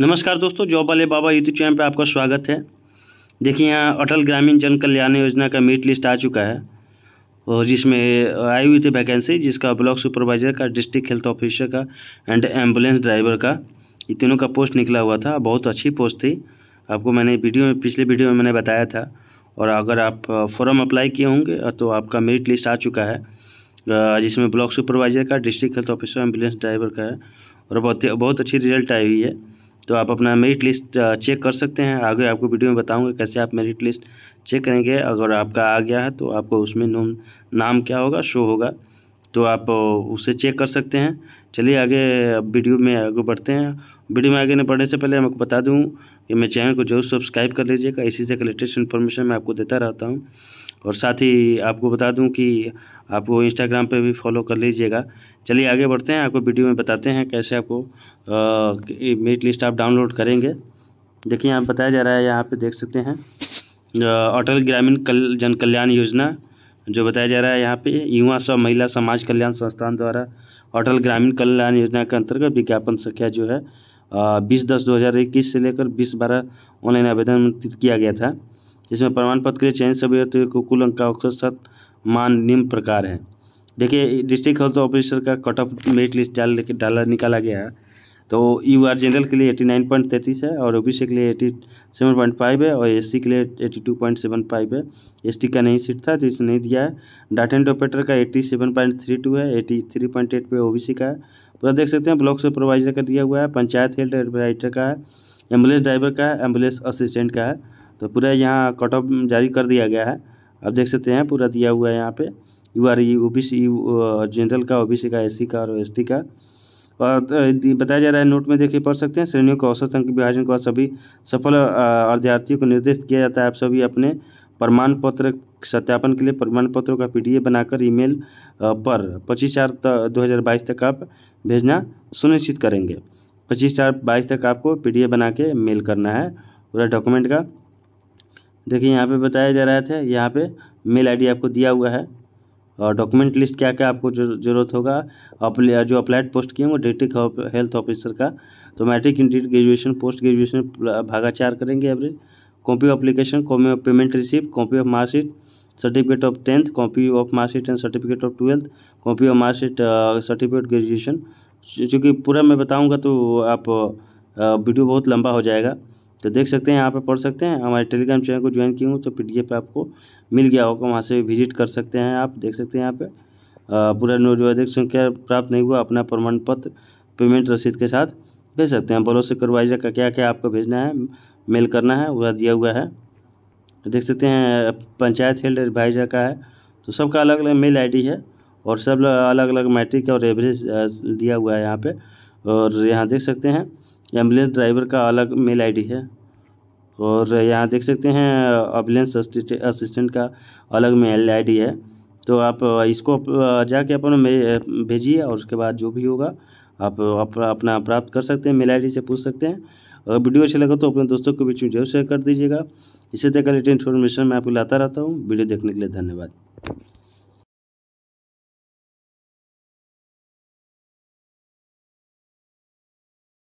नमस्कार दोस्तों जॉब वाले बाबा यूट्यूब चैनल पर आपका स्वागत है देखिए यहाँ अटल ग्रामीण जन कल्याण योजना का मीट लिस्ट आ चुका है और जिसमें आई हुई थी वैकेंसी जिसका ब्लॉक सुपरवाइजर का डिस्ट्रिक्ट हेल्थ ऑफिसर का एंड एम्बुलेंस ड्राइवर का ये तीनों का पोस्ट निकला हुआ था बहुत अच्छी पोस्ट थी आपको मैंने वीडियो में पिछले वीडियो में मैंने बताया था और अगर आप फॉर्म अप्लाई किए होंगे तो आपका मेरिट लिस्ट आ चुका है जिसमें ब्लॉक सुपरवाइजर का district health officer ambulance driver का है और बहुत बहुत अच्छी रिजल्ट आई हुई है तो आप अपना मेरिट लिस्ट चेक कर सकते हैं आगे आपको वीडियो में बताऊंगा कैसे आप मेरिट लिस्ट चेक करेंगे अगर आपका आ गया है तो आपको उसमें नोम नाम क्या होगा शो होगा तो आप उसे चेक कर सकते हैं चलिए आगे वीडियो में आगे बढ़ते हैं वीडियो में आगे नहीं बढ़ने से पहले मैं आपको बता दूँ कि मेरे चैनल को जरूर सब्सक्राइब कर लीजिएगा इसी से लेटेस्ट इन्फॉर्मेशन मैं आपको देता रहता हूँ और साथ ही आपको बता दूँ कि आप वो इंस्टाग्राम पे भी फॉलो कर लीजिएगा चलिए आगे बढ़ते हैं आपको वीडियो में बताते हैं कैसे आपको मीट लिस्ट आप डाउनलोड करेंगे देखिए यहाँ बताया जा रहा है यहाँ पे देख सकते हैं अटल ग्रामीण कल जन कल्याण योजना जो बताया जा रहा है यहाँ पे युवा सब महिला समाज कल्याण संस्थान द्वारा अटल ग्रामीण कल्याण योजना के अंतर्गत विज्ञापन संख्या जो है बीस दस दो हज़ार इक्कीस से लेकर बीस बारह ऑनलाइन आवेदन किया गया था जिसमें प्रमाण पत्र के लिए चयनित सभी अभ्यर्थियों को कुल अंक का औसत मान निम्न प्रकार है देखिए डिस्ट्रिक्ट हेल्थ ऑफिसर का कट ऑफ मेरिट लिस्ट डाल डाला निकाला गया है तो यू आर जनरल के लिए एट्टी नाइन पॉइंट तैंतीस है और ओ बी सी के लिए एटी सेवन पॉइंट फाइव है और एस सी के लिए eighty two point seven five है एस टी का नहीं सीट था तो इसे नहीं दिया है डाटा एंड ऑपरेटर का eighty seven point three two है एटी थ्री पॉइंट एट पर ओ बी सी का है पूरा देख सकते हैं ब्लॉक सुपरवाइजर का दिया हुआ है पंचायत हेल्थ एडवाइजर का है एम्बुलेंस ड्राइवर का है एम्बुलेंस असिस्टेंट का है तो पूरा यहाँ कट ऑफ जारी कर दिया गया है आप देख सकते हैं पूरा दिया हुआ है यहाँ पे U R O B C general का ओ बी सी का एस का और एस का और तो, बताया जा रहा है नोट में देखिए पढ़ सकते हैं श्रेणियों का औसत अंक विभाजन के बाद सभी सफल अभ्यार्थियों को निर्देश किया जाता है आप सभी अपने प्रमाण पत्र सत्यापन के लिए प्रमाण पत्रों का पीडीएफ बनाकर ईमेल पर पच्चीस चार दो हज़ार बाईस तक आप भेजना सुनिश्चित करेंगे पच्चीस चार बाईस तक आपको ए बना के मेल करना है पूरा डॉक्यूमेंट का देखिए यहाँ पे बताया जा रहा था यहाँ पे मेल आईडी आपको दिया हुआ है और डॉक्यूमेंट लिस्ट क्या क्या आपको जरूरत होगा अपले जो अप्लाइड पोस्ट किए होंगे डिस्ट्रिक्ट हेल्थ ऑफिसर का तो मैट्रिक इंटीट ग्रेजुएशन पोस्ट ग्रेजुएशन भागा चार करेंगे average copy of application copy of payment receive copy of marksheet certificate of tenth copy of marksheet and certificate of twelfth copy of marksheet certificate graduation चूँकि पूरा मैं बताऊँगा तो आप वीडियो uh, बहुत लंबा हो जाएगा तो देख सकते हैं यहाँ पे पढ़ सकते हैं हमारे टेलीग्राम चैनल को ज्वाइन किए हूँ तो पे आपको मिल गया होगा वहाँ से विजिट कर सकते हैं आप देख सकते हैं यहाँ पे पूरा निर्वाधिक संख्या प्राप्त नहीं हुआ अपना प्रमाण पत्र पेमेंट रसीद के साथ भेज सकते हैं बलो से करवाइजा का क्या क्या आपको भेजना है मेल करना है वह दिया हुआ है देख सकते हैं पंचायत हेल्ड एडवाइजर का है तो सबका अलग अलग मेल आई है और सब अलग अलग मैट्रिक और एवरेज दिया हुआ है यहाँ पर और यहाँ देख सकते हैं एम्बुलेंस ड्राइवर का अलग मेल आईडी है और यहाँ देख सकते हैं एम्बुलेंस असिस्टेंट का अलग मेल आईडी है तो आप इसको जाके अपन भेजिए और उसके बाद जो भी होगा आप अपना प्राप्त कर सकते हैं मेल आईडी से पूछ सकते हैं अगर वीडियो अच्छा लगा तो अपने दोस्तों के बीच में जरूर शेयर कर दीजिएगा इसी तरह का लेटेस्ट इन्फॉर्मेशन मैं आपको लाता रहता हूँ वीडियो देखने के लिए धन्यवाद